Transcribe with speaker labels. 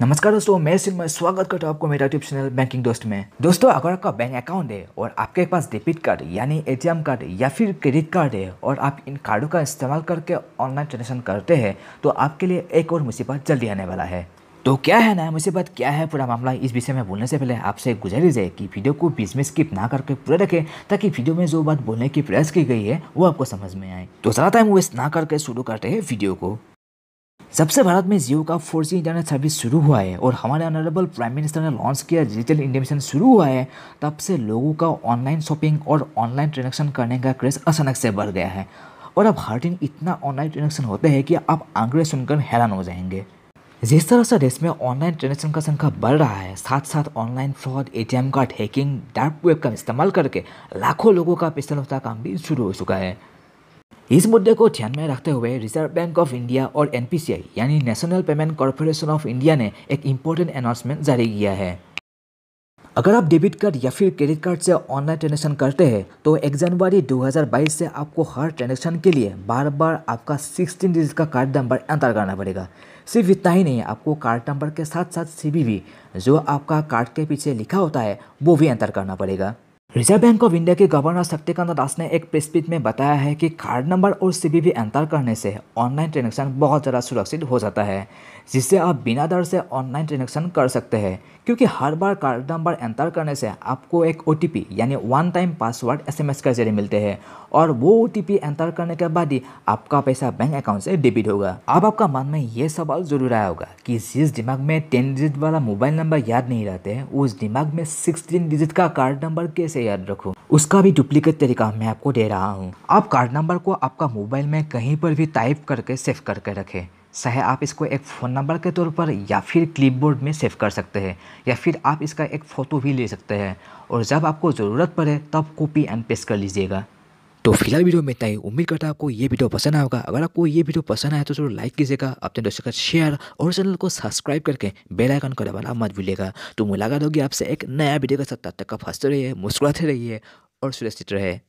Speaker 1: नमस्कार दोस्तों मैं सिन्मय स्वागत करता हूँ आपको मेरा यूट्यूब चैनल बैंकिंग दोस्त में दोस्तों अगर आपका बैंक अकाउंट है और आपके पास डेबिट कार्ड यानी एटीएम कार्ड या फिर क्रेडिट कार्ड है और आप इन कार्डों का इस्तेमाल करके ऑनलाइन ट्रांजेक्शन करते हैं तो आपके लिए एक और मुसीबत जल्दी आने वाला है तो क्या है नया मुसीबत क्या है पूरा मामला इस विषय में बोलने से पहले आपसे गुजारिश है कि वीडियो को बीच में स्किप ना करके पूरा रखें ताकि वीडियो में जो बात बोलने की प्रयास की गई है वो आपको समझ में आए तो ज़्यादा टाइम वेस्ट ना करके शुरू करते हैं वीडियो को जब से भारत में जियो का फोर जी इंटरनेट सर्विस शुरू हुआ है और हमारे ऑनरेबल प्राइम मिनिस्टर ने लॉन्च किया डिजिटल इंडिया मिशन शुरू हुआ है तब से लोगों का ऑनलाइन शॉपिंग और ऑनलाइन ट्रांजेक्शन करने का क्रेज अचानक से बढ़ गया है और अब हर दिन इतना ऑनलाइन ट्रांजेक्शन होते हैं कि आप आंकड़े सुनकर हैरान हो जाएंगे जिस तरह से देश में ऑनलाइन ट्रांजेक्शन का संख्या बढ़ रहा है साथ साथ ऑनलाइन फ्रॉड एम कार्ड हैकिंग डार्क वेब का इस्तेमाल करके लाखों लोगों का पिस्टल होता काम भी शुरू हो चुका है इस मुद्दे को ध्यान में रखते हुए रिजर्व बैंक ऑफ इंडिया और एन यानी National Payment Corporation of India ने एक इम्पोर्टेंट अनाउंसमेंट जारी किया है अगर आप डेबिट कार्ड या फिर क्रेडिट कार्ड से ऑनलाइन ट्रांजेक्शन करते हैं तो एक जनवरी 2022 से आपको हर ट्रांजेक्शन के लिए बार बार आपका 16 डिजिट का कार्ड नंबर एंटर करना पड़ेगा सिर्फ इतना ही नहीं आपको कार्ड नंबर के साथ साथ सी जो आपका कार्ड के पीछे लिखा होता है वो भी एंटर करना पड़ेगा रिजर्व बैंक ऑफ इंडिया के गवर्नर शक्तिकांत दास ने एक प्रेस में बताया है कि कार्ड नंबर और सीबीवी एंटर करने से ऑनलाइन ट्रांजेक्शन बहुत ज़्यादा सुरक्षित हो जाता है जिससे आप बिना डर से ऑनलाइन ट्रांजेक्शन कर सकते हैं क्योंकि हर बार कार्ड नंबर एंटर करने से आपको एक ओ यानी वन टाइम पासवर्ड एस के जरिए मिलते हैं और वो ओ एंटर करने के बाद ही आपका पैसा बैंक अकाउंट से डेबिट होगा अब आपका मन में ये सवाल जरूर आया होगा कि जिस दिमाग में टेन डिजिट वाला मोबाइल नंबर याद नहीं रहते उस दिमाग में सिक्सटीन डिजिट का कार्ड नंबर कैसे याद रखो उसका भी डुप्लीकेट तरीका मैं आपको दे रहा हूँ आप कार्ड नंबर को आपका मोबाइल में कहीं पर भी टाइप करके सेव करके रखें चाहे आप इसको एक फ़ोन नंबर के तौर पर या फिर क्लिपबोर्ड में सेव कर सकते हैं या फिर आप इसका एक फ़ोटो भी ले सकते हैं और जब आपको ज़रूरत पड़े तब कॉपी एंड पेस्ट कर लीजिएगा तो फिलहाल वीडियो में इतना ही उम्मीद करता हूँ आपको ये वीडियो पसंद आएगा अगर आपको ये वीडियो पसंद आया तो जरूर लाइक कीजिएगा अपने दोस्तों का शेयर और चैनल को सब्सक्राइब करके बेल आइकन को दबाना मत भूलिएगा तो मुलाकात होगी आपसे एक नया वीडियो के साथ तब तक का फंसते रहिए मुस्कुराते रहिए और सुरक्षित रहे